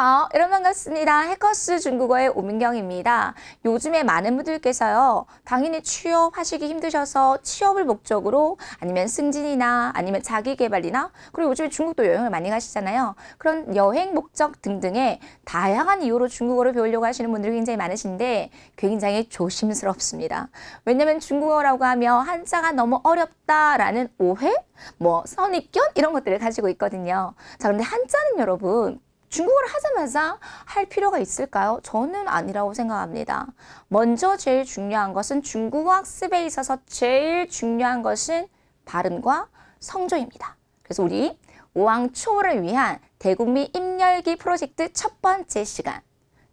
안녕하세요. 여러분 반갑습니다. 해커스 중국어의 오민경입니다. 요즘에 많은 분들께서요. 당연히 취업하시기 힘드셔서 취업을 목적으로 아니면 승진이나 아니면 자기개발이나 그리고 요즘에 중국도 여행을 많이 가시잖아요. 그런 여행 목적 등등의 다양한 이유로 중국어를 배우려고 하시는 분들이 굉장히 많으신데 굉장히 조심스럽습니다. 왜냐면 중국어라고 하면 한자가 너무 어렵다라는 오해? 뭐 선입견? 이런 것들을 가지고 있거든요. 자 그런데 한자는 여러분 중국어를 하자마자 할 필요가 있을까요? 저는 아니라고 생각합니다. 먼저 제일 중요한 것은 중국어 학습에 있어서 제일 중요한 것은 발음과 성조입니다. 그래서 우리 5왕 초를 위한 대국민 입열기 프로젝트 첫 번째 시간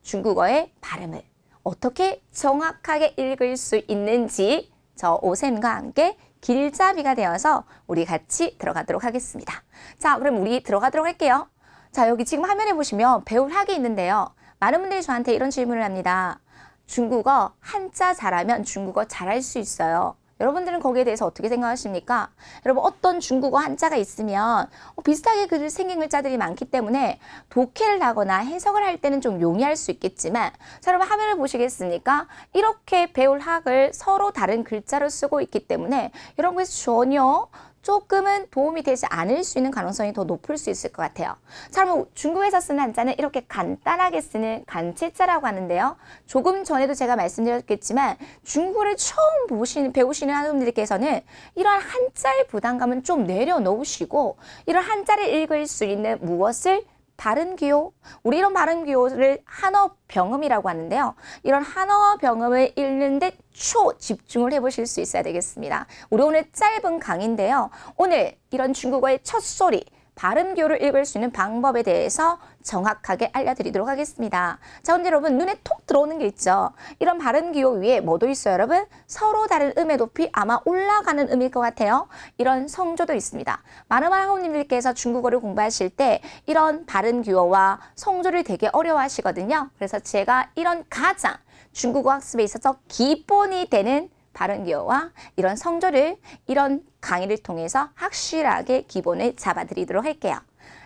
중국어의 발음을 어떻게 정확하게 읽을 수 있는지 저 오샘과 함께 길잡이가 되어서 우리 같이 들어가도록 하겠습니다. 자 그럼 우리 들어가도록 할게요. 자 여기 지금 화면에 보시면 배울 학이 있는데요. 많은 분들이 저한테 이런 질문을 합니다. 중국어 한자 잘하면 중국어 잘할 수 있어요. 여러분들은 거기에 대해서 어떻게 생각하십니까? 여러분 어떤 중국어 한자가 있으면 어, 비슷하게 글을 생긴 글자들이 많기 때문에 독해를 하거나 해석을 할 때는 좀 용이할 수 있겠지만 자, 여러분 화면을 보시겠습니까? 이렇게 배울 학을 서로 다른 글자로 쓰고 있기 때문에 여러분께서 전혀 조금은 도움이 되지 않을 수 있는 가능성이 더 높을 수 있을 것 같아요. 자, 그럼 중국에서 쓰는 한자는 이렇게 간단하게 쓰는 간체자라고 하는데요. 조금 전에도 제가 말씀드렸겠지만 중국어를 처음 보시는, 배우시는 학생들께서는 이러한 한자의 부담감은 좀 내려놓으시고 이런 한자를 읽을 수 있는 무엇을 발음 기호, 우리 이런 발음 기호를 한어 병음이라고 하는데요. 이런 한어 병음을 읽는데 초 집중을 해보실 수 있어야 되겠습니다. 우리 오늘 짧은 강의인데요. 오늘 이런 중국어의 첫 소리, 발음교를 읽을 수 있는 방법에 대해서 정확하게 알려드리도록 하겠습니다. 자, 근데 여러분 눈에 톡 들어오는 게 있죠. 이런 발음기호 위에 뭐도 있어요, 여러분? 서로 다른 음의 높이 아마 올라가는 음일 것 같아요. 이런 성조도 있습니다. 마르마 학우님들께서 중국어를 공부하실 때 이런 발음기호와 성조를 되게 어려워하시거든요. 그래서 제가 이런 가장 중국어 학습에 있어서 기본이 되는 발음기호와 이런 성조를 이런 강의를 통해서 확실하게 기본을 잡아드리도록 할게요.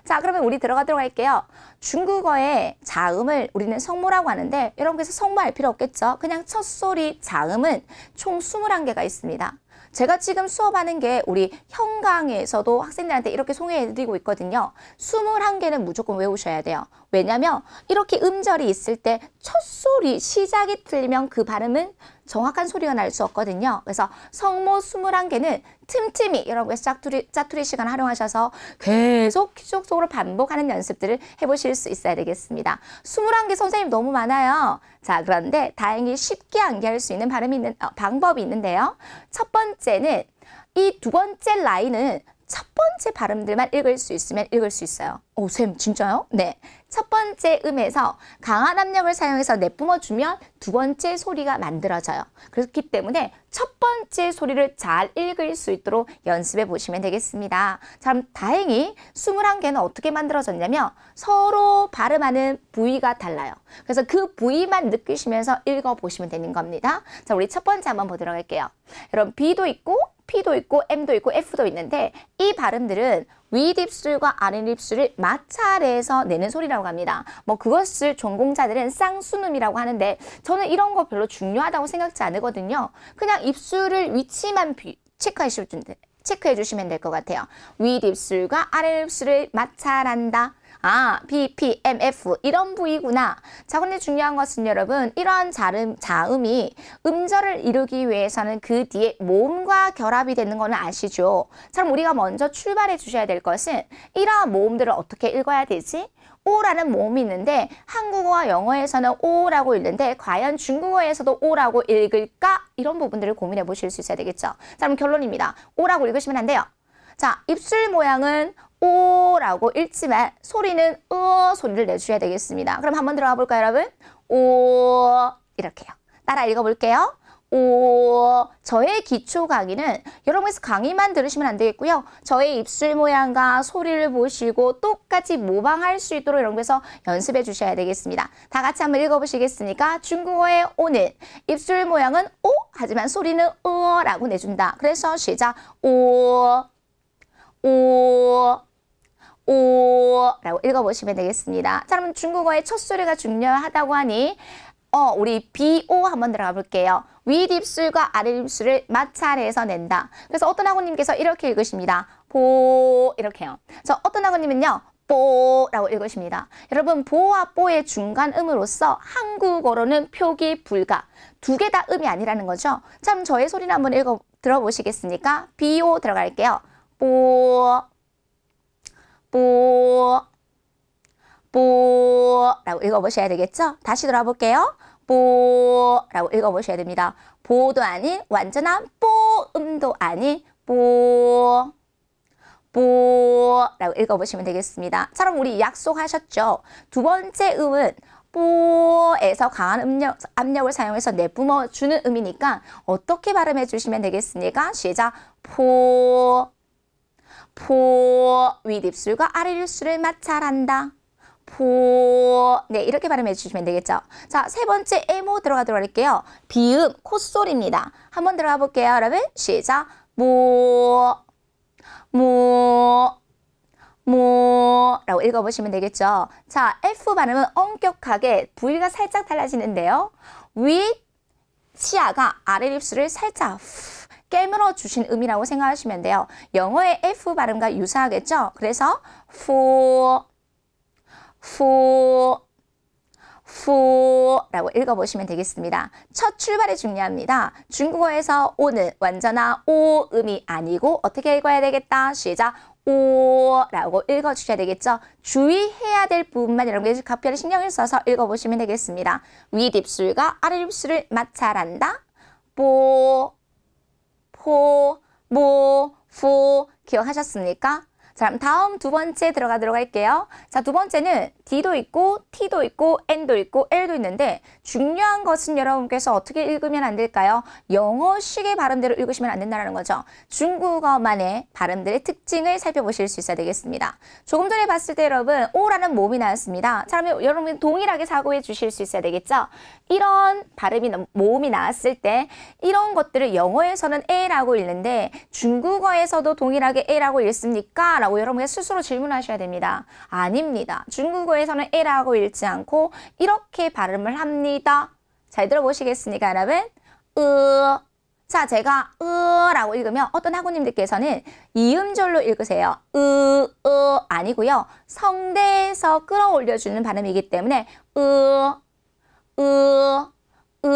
자 그러면 우리 들어가도록 할게요. 중국어의 자음을 우리는 성모라고 하는데 여러분께서 성모 할 필요 없겠죠. 그냥 첫 소리 자음은 총 21개가 있습니다. 제가 지금 수업하는 게 우리 현강에서도 학생들한테 이렇게 소개해드리고 있거든요. 21개는 무조건 외우셔야 돼요. 왜냐면 이렇게 음절이 있을 때 첫 소리 시작이 틀리면 그 발음은 정확한 소리가 날 수 없거든요. 그래서 성모 스물한 개는 틈틈이 여러분의 짝투리짝투리 시간 활용하셔서 계속 지속적으로 반복하는 연습들을 해보실 수 있어야 되겠습니다. 스물한 개 선생님 너무 많아요. 자 그런데 다행히 쉽게 암기할 수 있는 발음이 있는, 어, 방법이 있는데요. 첫 번째는 이 두 번째 라인은 첫 번째 발음들만 읽을 수 있으면 읽을 수 있어요. 오, 쌤, 진짜요? 네. 첫 번째 음에서 강한 압력을 사용해서 내뿜어주면 두 번째 소리가 만들어져요. 그렇기 때문에 첫 번째 소리를 잘 읽을 수 있도록 연습해 보시면 되겠습니다. 참 다행히 21개는 어떻게 만들어졌냐면 서로 발음하는 부위가 달라요. 그래서 그 부위만 느끼시면서 읽어보시면 되는 겁니다. 자, 우리 첫 번째 한번 보도록 할게요. 여러분, B도 있고 P도 있고 M도 있고 F도 있는데 이 발음들은 윗입술과 아랫입술을 마찰해서 내는 소리라고 합니다. 뭐 그것을 전공자들은 쌍수음이라고 하는데 저는 이런 거 별로 중요하다고 생각지 않거든요. 그냥 입술을 위치만 체크해 주시면 될 것 같아요. 윗입술과 아랫입술을 마찰한다. 아, B, P, M, F 이런 부위구나. 자, 근데 중요한 것은 여러분 이러한 자음, 자음이 음절을 이루기 위해서는 그 뒤에 모음과 결합이 되는 거는 아시죠? 자, 그럼 우리가 먼저 출발해 주셔야 될 것은 이러한 모음들을 어떻게 읽어야 되지? 오라는 모음이 있는데 한국어와 영어에서는 오라고 읽는데 과연 중국어에서도 오라고 읽을까? 이런 부분들을 고민해 보실 수 있어야 되겠죠. 자, 그럼 결론입니다. 오라고 읽으시면 안 돼요. 자, 입술 모양은 오라고 읽지만 소리는 으 소리를 내주셔야 되겠습니다. 그럼 한번 들어가 볼까요, 여러분? 오 이렇게요. 따라 읽어볼게요. 오, 저의 기초 강의는 여러분께서 강의만 들으시면 안 되겠고요. 저의 입술 모양과 소리를 보시고 똑같이 모방할 수 있도록 여러분께서 연습해 주셔야 되겠습니다. 다 같이 한번 읽어보시겠습니까? 중국어의 오는 입술 모양은 오 하지만 소리는 으라고 내준다. 그래서 시작 오, 오, 오라고 읽어보시면 되겠습니다. 자, 그럼 중국어의 첫 소리가 중요하다고 하니 어, 우리 BO 한번 들어가 볼게요. 윗입술과 아랫입술을 마찰해서 낸다. 그래서 어떤 학우님께서 이렇게 읽으십니다. 보 이렇게요. 저 어떤 학우님은요. 보라고 읽으십니다. 여러분 보와 뽀의 중간 음으로써 한국어로는 표기 불가 두 개 다 음이 아니라는 거죠. 참 저의 소리를 한번 읽어 들어보시겠습니까? 비오 들어갈게요. 보 뽀, 뽀 라고 읽어보셔야 되겠죠? 다시 돌아볼게요. 뽀 라고 읽어보셔야 됩니다. 보도 아닌 완전한 뽀음도 아닌 뽀, 뽀 라고 읽어보시면 되겠습니다. 자럼 우리 약속하셨죠? 두 번째 음은 뽀에서 강한 음력, 압력을 사용해서 내뿜어주는 음이니까 어떻게 발음해 주시면 되겠습니까? 시작 포보 윗입술과 아랫입술을 마찰한다. 보 네, 이렇게 발음해 주시면 되겠죠. 자, 세 번째 에모 들어가도록 할게요. 비음, 콧소리입니다. 한번 들어가 볼게요, 여러분. 시작. 모, 모, 모 라고 읽어보시면 되겠죠. 자, F 발음은 엄격하게 부위가 살짝 달라지는데요. 위, 치아가 아래 입술을 살짝 후. 깨물어 주신 음이라고 생각하시면 돼요. 영어의 F 발음과 유사하겠죠? 그래서 f o o f o o f o o 라고 읽어보시면 되겠습니다. 첫 출발이 중요합니다. 중국어에서 오는 완전한 오 음이 아니고 어떻게 읽어야 되겠다? 시작. 오라고 읽어주셔야 되겠죠. 주의해야 될 부분만 여러분들이 각별히 신경을 써서 읽어보시면 되겠습니다. 윗입술과 아랫입술을 마찰한다. 뽀 포, 모, 후 기억하셨습니까? 자, 그럼 다음 두 번째 들어가도록 할게요. 자, 두 번째는 D도 있고 T도 있고 N도 있고 L도 있는데 중요한 것은 여러분께서 어떻게 읽으면 안 될까요? 영어식의 발음대로 읽으시면 안 된다는 거죠. 중국어만의 발음들의 특징을 살펴보실 수 있어야 되겠습니다. 조금 전에 봤을 때 여러분 O라는 몸이 나왔습니다. 자, 그러면 여러분 동일하게 사고해 주실 수 있어야 되겠죠? 이런 발음이 모음이 나왔을 때 이런 것들을 영어에서는 A라고 읽는데 중국어에서도 동일하게 A라고 읽습니까? 라고 라고 여러분의 스스로 질문하셔야 됩니다. 아닙니다. 중국어에서는 에라고 읽지 않고 이렇게 발음을 합니다. 잘 들어보시겠습니까 여러분? 으 자, 제가 으라고 읽으면 어떤 학우님들께서는 이음절로 읽으세요. 으, 으 아니고요. 성대에서 끌어올려주는 발음이기 때문에 으, 으, 으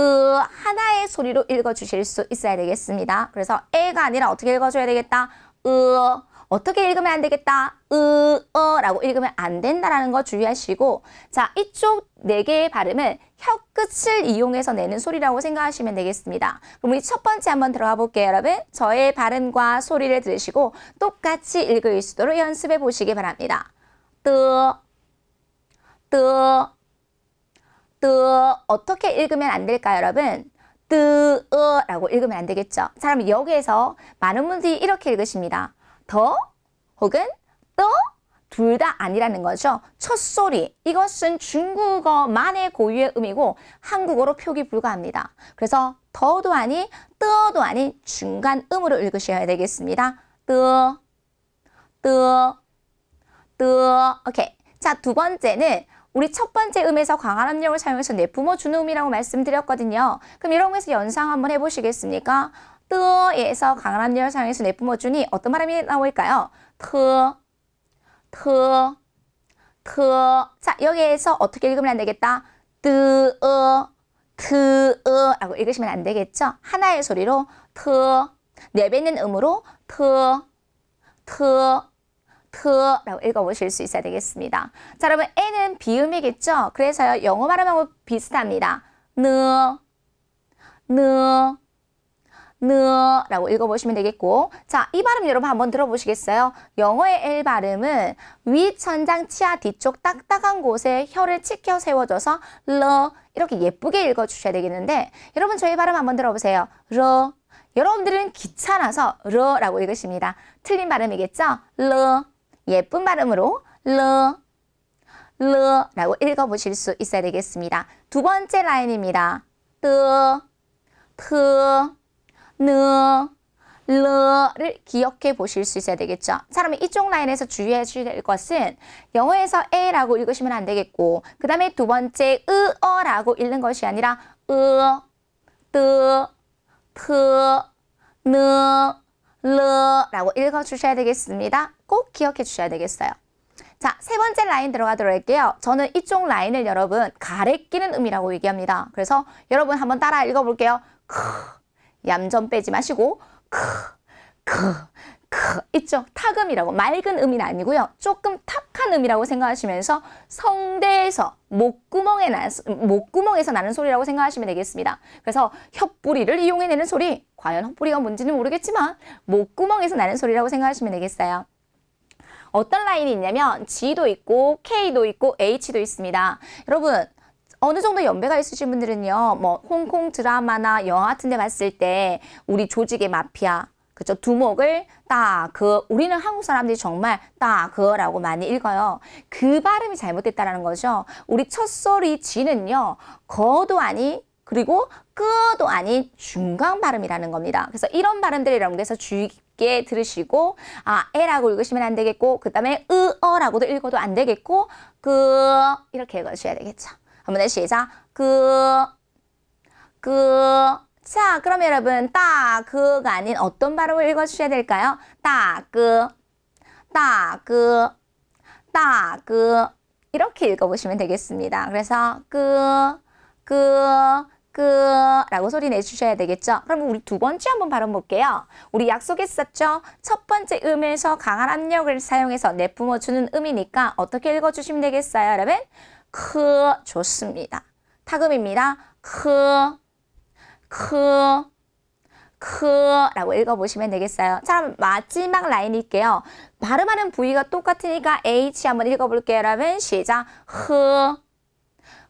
하나의 소리로 읽어주실 수 있어야 되겠습니다. 그래서 에가 아니라 어떻게 읽어줘야 되겠다? 으, 어떻게 읽으면 안 되겠다. 으, 어 라고 읽으면 안 된다라는 거 주의하시고 자 이쪽 네 개의 발음은 혀 끝을 이용해서 내는 소리라고 생각하시면 되겠습니다. 그럼 우리 첫 번째 한번 들어가 볼게요 여러분. 저의 발음과 소리를 들으시고 똑같이 읽을 수 있도록 연습해 보시기 바랍니다. 뜨, 뜨, 뜨 어떻게 읽으면 안 될까요 여러분? 뜨, 어 라고 읽으면 안 되겠죠. 자 그럼 여기에서 많은 분들이 이렇게 읽으십니다. 더 혹은 또 둘 다 아니라는 거죠. 첫 소리 이것은 중국어만의 고유의 음이고 한국어로 표기 불가합니다. 그래서 더도 아니떠도 아닌 중간 음으로 읽으셔야 되겠습니다. 떠, 떠, 떠. 오케이. 자, 두 번째는 우리 첫 번째 음에서 강한 압력을 사용해서 내뿜어 주는 음이라고 말씀드렸거든요. 그럼 이런 거에서 연상 한번 해보시겠습니까? 뜨에서 강한 열상에서 내뿜어주니 어떤 바람이 나올까요? 트, 트, 트. 자, 여기에서 어떻게 읽으면 안 되겠다? 뜨, 어 트, 어 라고 읽으시면 안 되겠죠? 하나의 소리로 트, 내뱉는 네 음으로 트, 트, 트라고 읽어보실 수 있어야 되겠습니다. 자, 여러분 N은 비음이겠죠? 그래서요, 영어 발음하고 비슷합니다. 느, 느, 느라고 읽어보시면 되겠고 자, 이 발음 여러분 한번 들어보시겠어요? 영어의 L 발음은 위, 천장, 치아 뒤쪽 딱딱한 곳에 혀를 치켜 세워줘서 러 이렇게 예쁘게 읽어주셔야 되겠는데 여러분 저희 발음 한번 들어보세요. 러 여러분들은 귀찮아서 러라고 읽으십니다. 틀린 발음이겠죠? 러 예쁜 발음으로 러 르라고 읽어보실 수 있어야 되겠습니다. 두 번째 라인입니다. 뜨, 트, 느, 르를 기억해 보실 수 있어야 되겠죠. 사람이 이쪽 라인에서 주의해 주 셔야 될 것은 영어에서 에라고 읽으시면 안 되겠고 그 다음에 두 번째 으어라고 읽는 것이 아니라 으, 뜨, 트, 느, 르라고 읽어주셔야 되겠습니다. 꼭 기억해 주셔야 되겠어요. 자, 세 번째 라인 들어가도록 할게요. 저는 이쪽 라인을 여러분 가래 끼는 음이라고 얘기합니다. 그래서 여러분 한번 따라 읽어볼게요. 크, 얌전 빼지 마시고 크 크 크 있죠? 타금이라고 맑은 음이 아니고요. 조금 탁한 음이라고 생각하시면서 성대에서 목구멍에 나, 목구멍에서 나는 소리라고 생각하시면 되겠습니다. 그래서 혓뿌리를 이용해내는 소리 과연 혓뿌리가 뭔지는 모르겠지만 목구멍에서 나는 소리라고 생각하시면 되겠어요. 어떤 라인이 있냐면 G도 있고 K도 있고 H도 있습니다. 여러분 어느 정도 연배가 있으신 분들은요, 뭐 홍콩 드라마나 영화 같은 데 봤을 때 우리 조직의 마피아, 그죠? 두목을 따그 우리는 한국 사람들이 정말 따그라고 많이 읽어요. 그 발음이 잘못됐다라는 거죠. 우리 첫 소리 지는요. 거도 아니 그리고 끄도 아닌 중간 발음이라는 겁니다. 그래서 이런 발음들이 여러분께서 주의 깊게 들으시고 아 에라고 읽으시면 안 되겠고 그 다음에 으어라고도 읽어도 안 되겠고 그 이렇게 읽어주셔야 되겠죠. 한번 来시一下그 그. 자, 그럼 여러분 따그가 아닌 어떤 발음을 읽어주셔야 될까요? 따그, 따그, 따그 이렇게 읽어보시면 되겠습니다. 그래서 그, 그, 그 라고 소리 내주셔야 되겠죠? 그럼 우리 두 번째 한번 발음 볼게요. 우리 약속했었죠? 첫 번째 음에서 강한 압력을 사용해서 내뿜어주는 음이니까 어떻게 읽어주시면 되겠어요, 여러분? 크 좋습니다. 타금입니다. 크, 크, 크라고 읽어보시면 되겠어요. 자, 마지막 라인일게요. 발음하는 부위가 똑같으니까 H 한번 읽어볼게요. 여러분, 시작. 흐,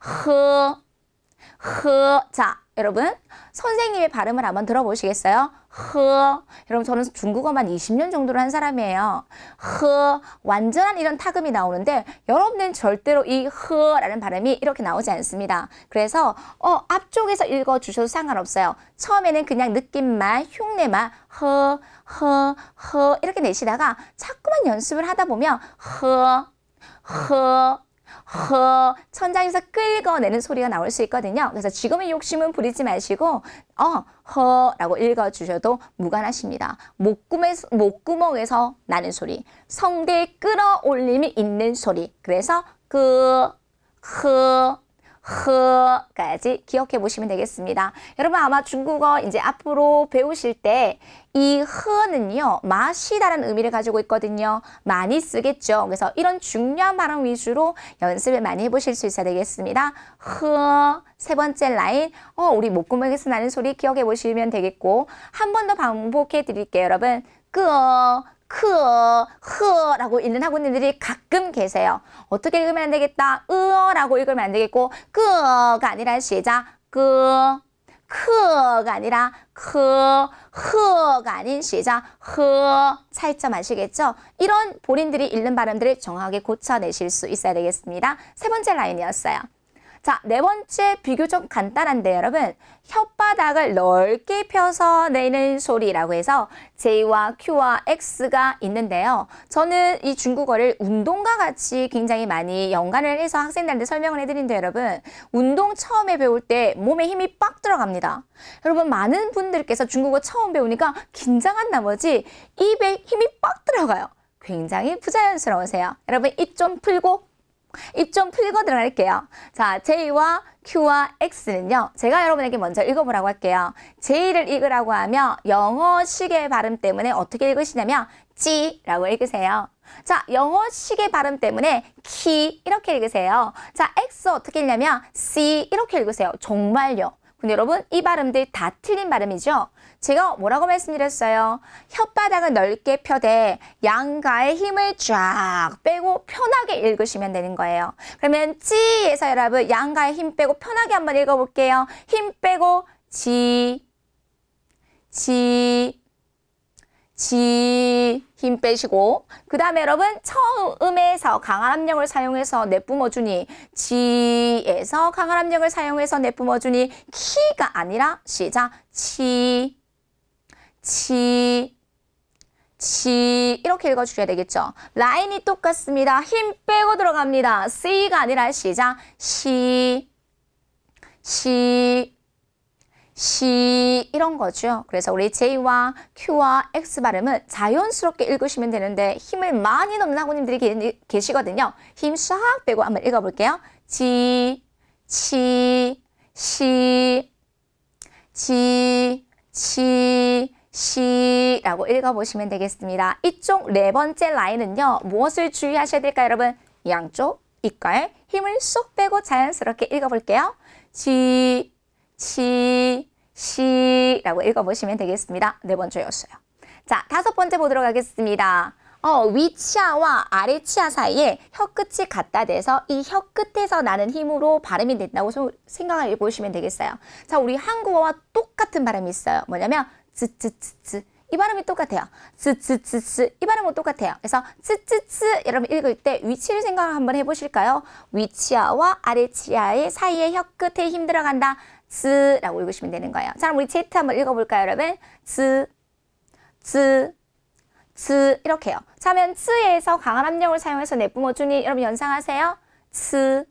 흐, 흐. 자, 여러분 선생님의 발음을 한번 들어보시겠어요? 허 여러분 저는 중국어만 20년 정도를 한 사람이에요. 허 완전한 이런 타금이 나오는데 여러분은 절대로 이 허라는 발음이 이렇게 나오지 않습니다. 그래서 어 앞쪽에서 읽어주셔도 상관없어요. 처음에는 그냥 느낌만 흉내만 허허허 이렇게 내시다가 자꾸만 연습을 하다 보면 허허 허 천장에서 끌어내는 소리가 나올 수 있거든요. 그래서 지금의 욕심은 부리지 마시고 어 허라고 읽어주셔도 무관하십니다. 목구멍에, 목구멍에서 나는 소리, 성대에 끌어올림이 있는 소리. 그래서 그, 흐, 그, 허까지 기억해 보시면 되겠습니다. 여러분 아마 중국어 이제 앞으로 배우실 때이 허는요 마시다라는 의미를 가지고 있거든요. 많이 쓰겠죠. 그래서 이런 중요한 발음 위주로 연습을 많이 해보실 수 있어야 되겠습니다. 허세 번째 라인 어 우리 목구멍에서 나는 소리 기억해 보시면 되겠고 한 번 더 반복해 드릴게요 여러분 끄어 크 흐어라고 읽는 학우님들이 가끔 계세요. 어떻게 읽으면 안 되겠다. 으어라고 읽으면 안 되겠고 끄가 아니라 시작 끄 그, 크가 아니라 크, 흐가 아닌 시작 흐 차이점 아시겠죠? 이런 본인들이 읽는 발음들을 정확하게 고쳐내실 수 있어야 되겠습니다. 세 번째 라인이었어요. 자, 네 번째 비교 적 간단한데 여러분 혓바닥을 넓게 펴서 내는 소리라고 해서 J와 Q와 X가 있는데요. 저는 이 중국어를 운동과 같이 굉장히 많이 연관을 해서 학생들한테 설명을 해드린데 여러분 운동 처음에 배울 때 몸에 힘이 빡 들어갑니다. 여러분 많은 분들께서 중국어 처음 배우니까 긴장한 나머지 입에 힘이 빡 들어가요. 굉장히 부자연스러우세요. 여러분 입 좀 풀고 입좀 풀고 들어갈게요. 자, J와 Q와 X는요. 제가 여러분에게 먼저 읽어보라고 할게요. J를 읽으라고 하면 영어식의 발음 때문에 어떻게 읽으시냐면 G라고 읽으세요. 자, 영어식의 발음 때문에 키 이렇게 읽으세요. 자, X 어떻게 읽냐면 C 이렇게 읽으세요. 정말요. 근데 여러분 이 발음들 다 틀린 발음이죠? 제가 뭐라고 말씀드렸어요? 혓바닥은 넓게 펴되 양가의 힘을 쫙 빼고 편하게 읽으시면 되는 거예요. 그러면 지에서 여러분 양가의 힘 빼고 편하게 한번 읽어볼게요. 힘 빼고 지, 지, 지, 힘 빼시고 그 다음에 여러분 처음에서 강한 압력을 사용해서 내뿜어주니 지에서 강한 압력을 사용해서 내뿜어주니 키가 아니라 시작 지, 치, 치 이렇게 읽어주셔야 되겠죠. 라인이 똑같습니다. 힘 빼고 들어갑니다. C가 아니라 시작 시, 시, 시 이런 거죠. 그래서 우리 J와 Q와 X 발음은 자연스럽게 읽으시면 되는데 힘을 많이 넣는 학우님들이 계시거든요. 힘 싹 빼고 한번 읽어볼게요. 지, 치, 시, 지, 치, 시라고 읽어보시면 되겠습니다. 이쪽 네 번째 라인은요. 무엇을 주의하셔야 될까요, 여러분? 양쪽 입가에 힘을 쏙 빼고 자연스럽게 읽어볼게요. 지, 치, 시라고 읽어보시면 되겠습니다. 네 번째였어요. 자, 다섯 번째 보도록 하겠습니다. 어, 위치아와 아래치아 사이에 혀끝이 갖다 대서 이 혀끝에서 나는 힘으로 발음이 된다고 생각해 보시면 되겠어요. 자, 우리 한국어와 똑같은 발음이 있어요. 뭐냐면 쯔쯔쯔쯔 이 발음이 똑같아요. 쯔쯔쯔쯔 이 발음은 똑같아요. 그래서 쯔쯔쯔 여러분 읽을 때 위치를 생각을 한번 해보실까요? 위치아와 아래 치아의 사이에 혀끝에 힘 들어간다. 쯔라고 읽으시면 되는 거예요. 자 그럼 우리 제트 한번 읽어볼까요 여러분? 쯔, 쯔, 쯔 이렇게요. 자면 쯔에서 강한 압력을 사용해서 내뿜어주니 여러분 연상하세요. 쯔,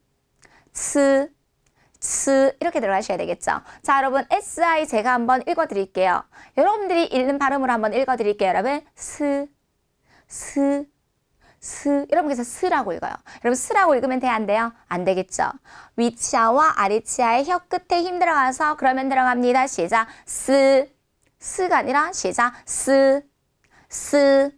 쯔스 이렇게 들어가셔야 되겠죠. 자 여러분 SI 제가 한번 읽어드릴게요. 여러분들이 읽는 발음으로 한번 읽어드릴게요. 여러분 스, 스, 스 여러분께서 스라고 읽어요. 여러분 스라고 읽으면 돼안 돼요? 안 되겠죠. 위치아와 아래치아의 혀 끝에 힘 들어가서 그러면 들어갑니다. 시작 스 스가 아니라 시작 스 스,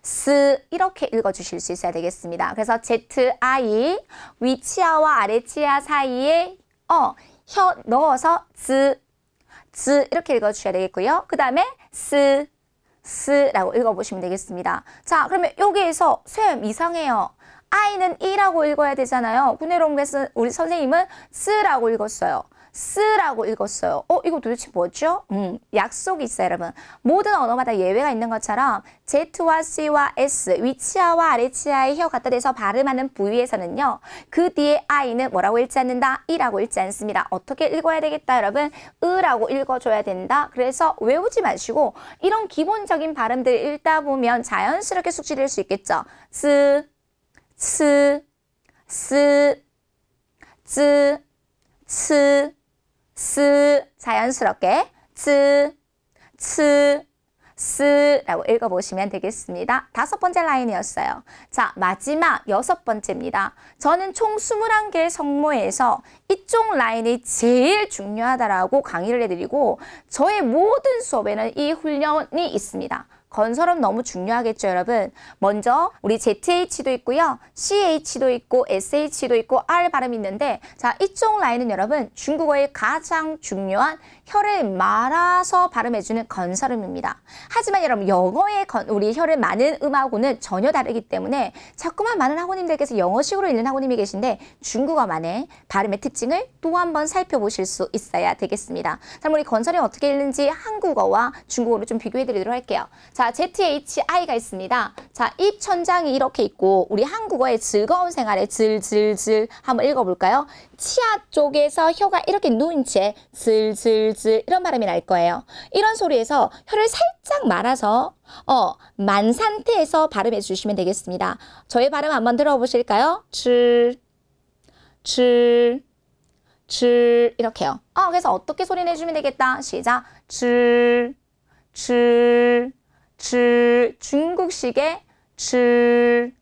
스 이렇게 읽어주실 수 있어야 되겠습니다. 그래서 ZI 위치아와 아래치아 사이에 어, 혀 넣어서 즈, 즈 이렇게 읽어주셔야 되겠고요. 그 다음에 스, 스라고 읽어보시면 되겠습니다. 자, 그러면 여기에서 쌤 이상해요. 아이는 이라고 읽어야 되잖아요. 구내롱에서 우리 선생님은 스라고 읽었어요. 쓰라고 읽었어요. 어, 이거 도대체 뭐죠? 음, 약속이 있어요, 여러분. 모든 언어마다 예외가 있는 것처럼 Z와 C와 S, 위치아와 아래치아의 혀가따 대서 발음하는 부위에서는요. 그 뒤에 I는 뭐라고 읽지 않는다? 이라고 읽지 않습니다. 어떻게 읽어야 되겠다, 여러분? 으라고 읽어줘야 된다. 그래서 외우지 마시고 이런 기본적인 발음들 을 읽다 보면 자연스럽게 숙지될 수 있겠죠. 스, 스, 스, 쯔, 츠, 스 자연스럽게 츠, 츠, 스라고 읽어보시면 되겠습니다. 다섯 번째 라인이었어요. 자, 마지막 여섯 번째입니다. 저는 총 21개의 성모에서 이쪽 라인이 제일 중요하다라고 강의를 해드리고 저의 모든 수업에는 이 훈련이 있습니다. 건설업 너무 중요하겠죠, 여러분. 먼저 우리 ZH도 있고요. CH도 있고 SH도 있고 R 발음이 있는데 자, 이쪽 라인은 여러분 중국어의 가장 중요한 혀를 말아서 발음해주는 건설음입니다. 하지만 여러분 영어의 건, 우리 혀를 마는 음하고는 전혀 다르기 때문에 자꾸만 많은 학우님들께서 영어식으로 읽는 학우님이 계신데 중국어만의 발음의 특징을 또 한 번 살펴보실 수 있어야 되겠습니다. 자, 우리 건설이 어떻게 읽는지 한국어와 중국어로 좀 비교해드리도록 할게요. 자, ZHI가 있습니다. 자, 입 천장이 이렇게 있고 우리 한국어의 즐거운 생활에 질질질 한번 읽어볼까요? 치아 쪽에서 혀가 이렇게 누운 채 질질질 이런 발음이 날 거예요. 이런 소리에서 혀를 살짝 말아서 어, 만 상태에서 발음해 주시면 되겠습니다. 저의 발음 한번 들어보실까요? 질, 질, 질 이렇게요. 어, 그래서 어떻게 소리 내주면 되겠다. 시작. 질, 질. 즈 중국식의 즈즈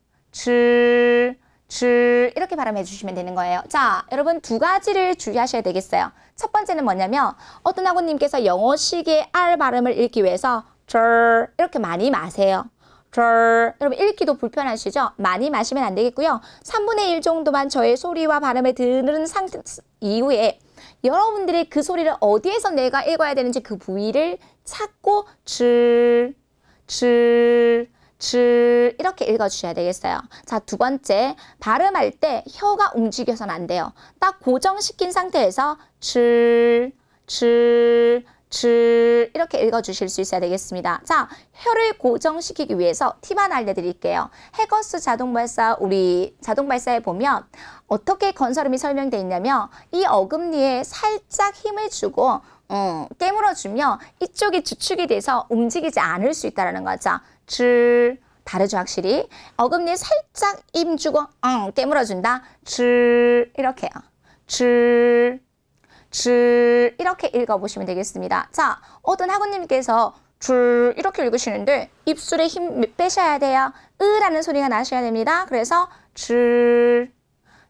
즈 이렇게 발음해 주시면 되는 거예요. 자, 여러분 두 가지를 주의하셔야 되겠어요. 첫 번째는 뭐냐면 어떤 학원님께서 영어식의 R 발음을 읽기 위해서 절 이렇게 많이 마세요. 절 여러분 읽기도 불편하시죠? 많이 마시면 안 되겠고요. 3분의 1 정도만 저의 소리와 발음에드는 상태 이후에 여러분들이 그 소리를 어디에서 내가 읽어야 되는지 그 부위를 찾고 줄 즈, 즈 이렇게 읽어주셔야 되겠어요. 자, 두 번째, 발음할 때 혀가 움직여서는 안 돼요. 딱 고정시킨 상태에서 즈, 즈, 줄 이렇게 읽어주실 수 있어야 되겠습니다. 자, 혀를 고정시키기 위해서 팁하 알려드릴게요. 해거스 자동발사 우리 자동발사에 보면 어떻게 건설음이 설명돼 있냐면 이 어금니에 살짝 힘을 주고 어, 깨물어주면 이쪽이 주축이 돼서 움직이지 않을 수 있다는 거죠. 줄 다르죠 확실히. 어금니 살짝 임 주고 응, 깨물어준다. 줄 이렇게요. 줄, 줄 이렇게 읽어보시면 되겠습니다. 자, 어떤 학원님께서 줄 이렇게 읽으시는데 입술에 힘 빼셔야 돼요. 으라는 소리가 나셔야 됩니다. 그래서 줄,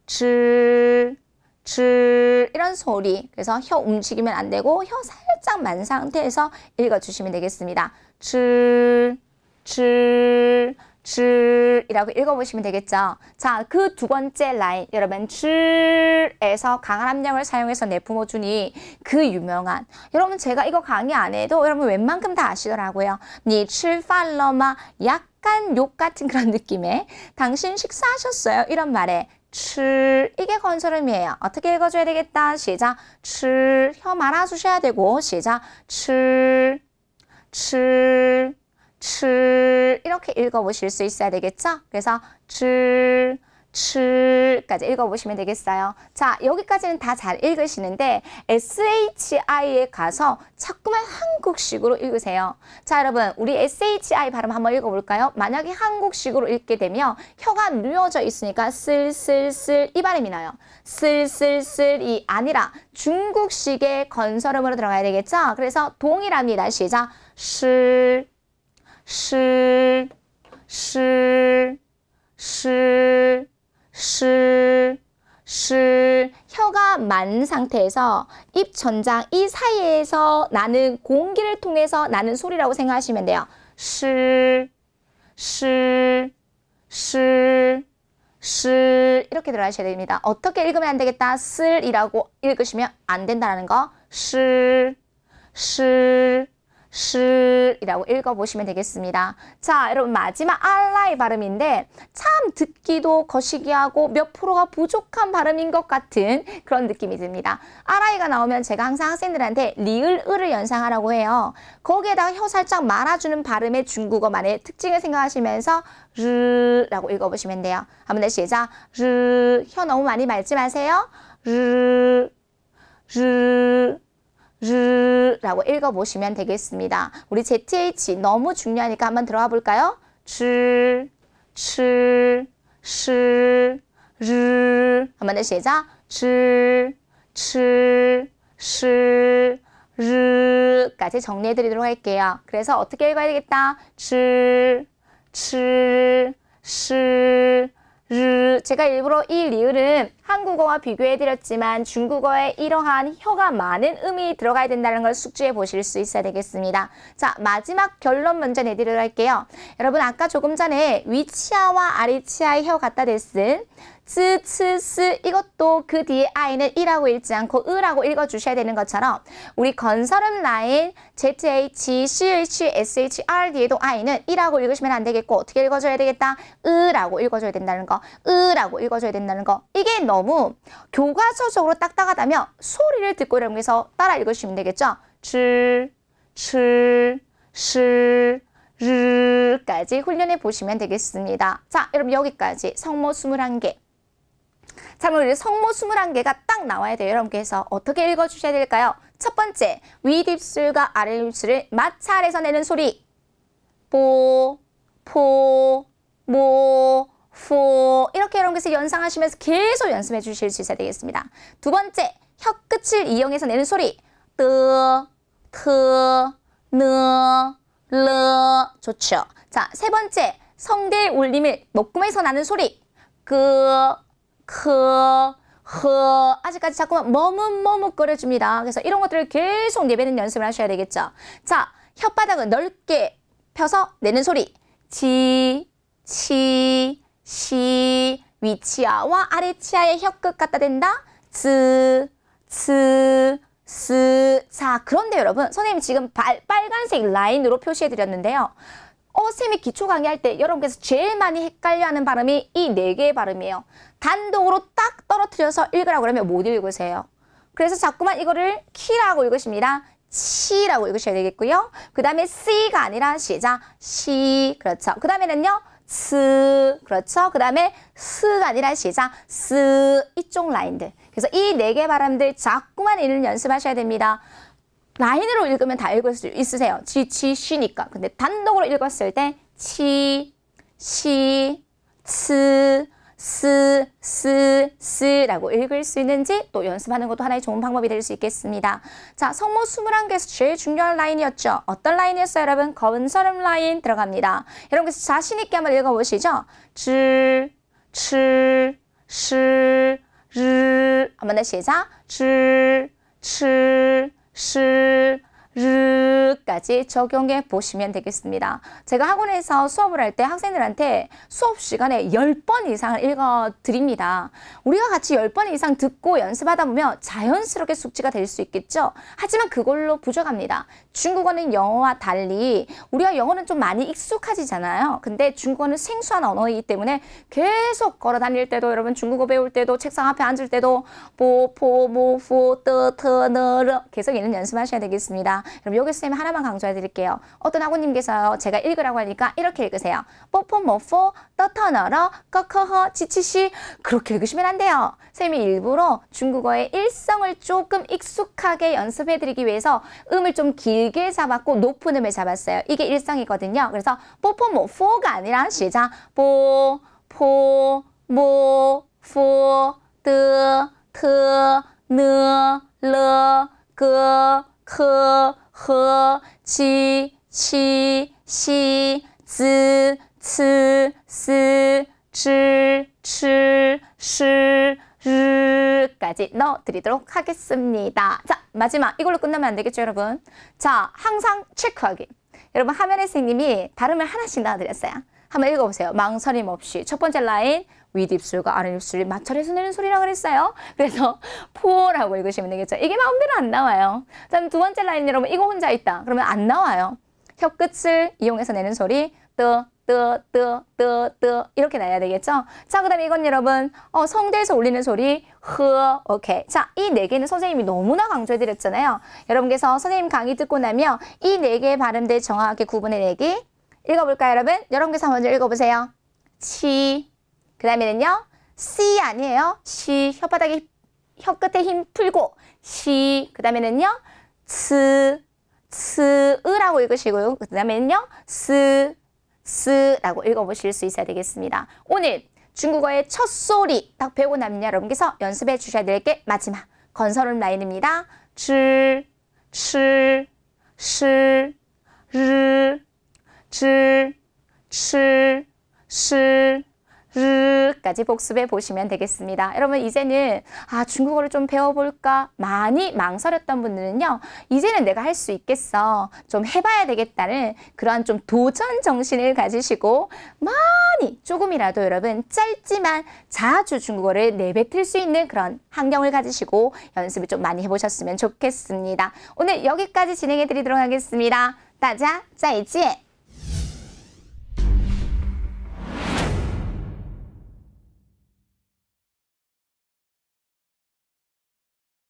줄즈 이런 소리 그래서 혀 움직이면 안 되고 혀 살짝 만 상태에서 읽어주시면 되겠습니다. 즈, 즈, 즈 이라고 읽어보시면 되겠죠. 자, 그 두 번째 라인 여러분 즈에서 강한 함량을 사용해서 내뿜어주니 그 유명한 여러분 제가 이거 강의 안 해도 여러분 웬만큼 다 아시더라고요. 니칠팔러마 약간 욕 같은 그런 느낌에 당신 식사하셨어요 이런 말에 칠 이게 건설음이에요. 어떻게 읽어줘야 되겠다. 시작. 칠 혀말 아주셔야 되고 시작. 칠칠칠 이렇게 읽어보실 수 있어야 되겠죠? 그래서 칠 칠까지 읽어보시면 되겠어요. 자, 여기까지는 다 잘 읽으시는데 SHI에 가서 자꾸만 한국식으로 읽으세요. 자, 여러분 우리 SHI 발음 한번 읽어볼까요? 만약에 한국식으로 읽게 되면 혀가 누워져 있으니까 슬슬슬 이 발음이 나요. 슬슬슬이 아니라 중국식의 건설음으로 들어가야 되겠죠? 그래서 동일합니다. 시작. 실, 슬슬슬 시, 시 혀가 만 상태에서 입 전장 이 사이에서 나는 공기를 통해서 나는 소리라고 생각하시면 돼요. 시, 시, 시, 시 이렇게 들어가셔야 됩니다. 어떻게 읽으면 안 되겠다. 쓸이라고 읽으시면 안 된다는 거. 시, 시, 시이라고 읽어보시면 되겠습니다. 자, 여러분 마지막 알라의 발음인데 참 듣기도 거시기하고 몇 프로가 부족한 발음인 것 같은 그런 느낌이 듭니다. 알라이가 나오면 제가 항상 학생들한테 리을, 을을 연상하라고 해요. 거기에다가 혀 살짝 말아주는 발음의 중국어만의 특징을 생각하시면서 르라고 읽어보시면 돼요. 한번 다시 시작. 르, 혀 너무 많이 말지 마세요. 르, 르. 르라고 읽어보시면 되겠습니다. 우리 ZH 너무 중요하니까 한번 들어와 볼까요? 즈, 츠, 시, 르 한번 더 시작. 즈, 츠, 시, 르까지 정리해 드리도록 할게요. 그래서 어떻게 읽어야 되겠다? 즈, 츠, 시, 르 제가 일부러 이 리을은 한국어와 비교해드렸지만 중국어에 이러한 혀가 많은 음이 들어가야 된다는 걸 숙지해 보실 수 있어야 되겠습니다. 자, 마지막 결론 먼저 내드리도록 할게요. 여러분 아까 조금 전에 위치아와 아리치아의 혀 갖다 댔은 츠, 츠, 스 이것도 그 뒤에 아이는 이라고 읽지 않고 으라고 읽어주셔야 되는 것처럼 우리 건설음 라인 ZH, CH, SHR 뒤에도 아이는 이라고 읽으시면 안 되겠고 어떻게 읽어줘야 되겠다? 으라고 읽어줘야 된다는 거, 으라고 읽어줘야 된다는 거 이게 너무 너무 교과서적으로 딱딱하다면 소리를 듣고 이러면서 따라 읽으시면 되겠죠. 줄, 줄, 실, 르까지 훈련해 보시면 되겠습니다. 자, 여러분 여기까지 성모 21개. 자, 그럼 우 성모 21개가 딱 나와야 돼요. 여러분께서 어떻게 읽어주셔야 될까요? 첫 번째, 윗입술과 아랫입술을 마찰해서 내는 소리. 보, 포, 모, for 이렇게 여러분께서 연상하시면서 계속 연습해 주실 수 있어야 되겠습니다. 두 번째, 혀 끝을 이용해서 내는 소리 뜨, 트, 느, 르 좋죠. 자, 세 번째, 성대의 울림을 목구멍에서 나는 소리 그, 크, 흐 아직까지 자꾸만 머뭇머뭇거려 줍니다. 그래서 이런 것들을 계속 내뱉는 연습을 하셔야 되겠죠. 자, 혓바닥을 넓게 펴서 내는 소리 지, 치, 시 위치아와 아래치아의 혀끝 갖다 댄다. 즈, 즈, 스. 자, 그런데 여러분, 선생님이 지금 발, 빨간색 라인으로 표시해드렸는데요. 어, 쌤이 기초 강의할 때 여러분께서 제일 많이 헷갈려하는 발음이 이 네 개의 발음이에요. 단독으로 딱 떨어뜨려서 읽으라고 그러면 못 읽으세요. 그래서 자꾸만 이거를 키라고 읽으십니다. 치라고 읽으셔야 되겠고요. 그 다음에 C가 아니라 시작, 시. 그렇죠. 그 다음에는요. 스 그렇죠? 그 다음에 스가 아니라 시작 스 이쪽 라인들 그래서 이 네개 발음들 자꾸만 읽는 연습하셔야 됩니다. 라인으로 읽으면 다 읽을 수 있으세요. 지, 치, 시니까 근데 단독으로 읽었을 때 치, 시, 스 쓰, 쓰, 쓰라고 읽을 수 있는지 또 연습하는 것도 하나의 좋은 방법이 될 수 있겠습니다. 자, 성모 21개에서 제일 중요한 라인이었죠. 어떤 라인이었어요, 여러분? 건설음 라인 들어갑니다. 여러분께서 자신 있게 한번 읽어보시죠. 즈, 츠, 시, 르 한번 다시 시작. 즈, 츠, 시, 르까지 적용해 보시면 되겠습니다. 제가 학원에서 수업을 할 때 학생들한테 수업 시간에 열 번 이상을 읽어 드립니다. 우리가 같이 열 번 이상 듣고 연습하다 보면 자연스럽게 숙지가 될 수 있겠죠. 하지만 그걸로 부족합니다. 중국어는 영어와 달리 우리가 영어는 좀 많이 익숙하지잖아요. 근데 중국어는 생소한 언어이기 때문에 계속 걸어 다닐 때도 여러분 중국어 배울 때도 책상 앞에 앉을 때도 보, 포, 모, 후, 뜨, 트, 느, 르 계속 얘는 연습하셔야 되겠습니다. 그럼 여기 선생님 하나만 강조해 드릴게요. 어떤 학우님께서 제가 읽으라고 하니까 이렇게 읽으세요. 보, 포, 모, 포, 떠, 터, 너, 러, 꺼, 커, 허, 지치시 그렇게 읽으시면 안 돼요. 선생님이 일부러 중국어의 일성을 조금 익숙하게 연습해 드리기 위해서 음을 좀길 길게 잡았고 높은 음을 잡았어요. 이게 일성이거든요. 그래서 뽀뽀모 포가 아니라 시작 뽀, 포, 모, 포, 드 트, 느, 르, 그, 크, 허, 치 치, 시, 즈, 츠, 스, 즈, 츠, 시, 르까지 넣어드리도록 하겠습니다. 자, 마지막 이걸로 끝나면 안 되겠죠 여러분 자 항상 체크하기 여러분 화면에 선생님이 발음을 하나씩 나눠드렸어요 한번 읽어보세요 망설임 없이 첫 번째 라인 윗입술과 아랫입술이 마찰해서 내는 소리라 고 그랬어요. 그래서 포라고 읽으시면 되겠죠. 이게 마음대로 안 나와요. 그다음 두 번째 라인 여러분 이거 혼자 있다. 그러면 안 나와요. 혀끝을 이용해서 내는 소리 또 뜨, 뜨, 뜨, 뜨 이렇게 나야 되겠죠? 자, 그 다음에 이건 여러분 어, 성대에서 울리는 소리 흐, 오케이. 자, 이 네 개는 선생님이 너무나 강조해드렸잖아요. 여러분께서 선생님 강의 듣고 나면 이 네 개의 발음들 정확하게 구분해내기 읽어볼까요, 여러분? 여러분께서 먼저 읽어보세요. 치, 그 다음에는요. 씨 아니에요. 시 혓바닥에 혀끝에 힘 풀고 시그 다음에는요. 츠, 츠, 으라고 읽으시고요. 그 다음에는요. 스, 스라고 읽어보실 수 있어야 되겠습니다. 오늘 중국어의 첫 소리 딱 배우고 나면 여러분께서 연습해 주셔야 될 게 마지막 건설음 라인입니다. 즈, 츠, 시, 르, 즈, 치, 치, 시, 으까지 복습해 보시면 되겠습니다. 여러분 이제는 아 중국어를 좀 배워볼까 많이 망설였던 분들은요. 이제는 내가 할 수 있겠어. 좀 해봐야 되겠다는 그러한 좀 도전 정신을 가지시고 많이 조금이라도 여러분 짧지만 자주 중국어를 내뱉을 수 있는 그런 환경을 가지시고 연습을 좀 많이 해보셨으면 좋겠습니다. 오늘 여기까지 진행해 드리도록 하겠습니다. 大家再见。